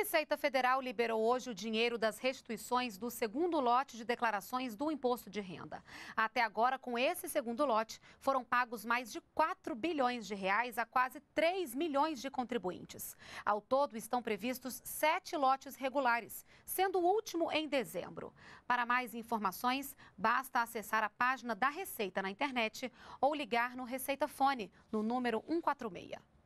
Receita Federal liberou hoje o dinheiro das restituições do segundo lote de declarações do imposto de renda. Até agora, com esse segundo lote, foram pagos mais de 4 bilhões de reais a quase 3 milhões de contribuintes. Ao todo, estão previstos sete lotes regulares, sendo o último em dezembro. Para mais informações, basta acessar a página da Receita na internet ou ligar no Receita Fone, no número 146.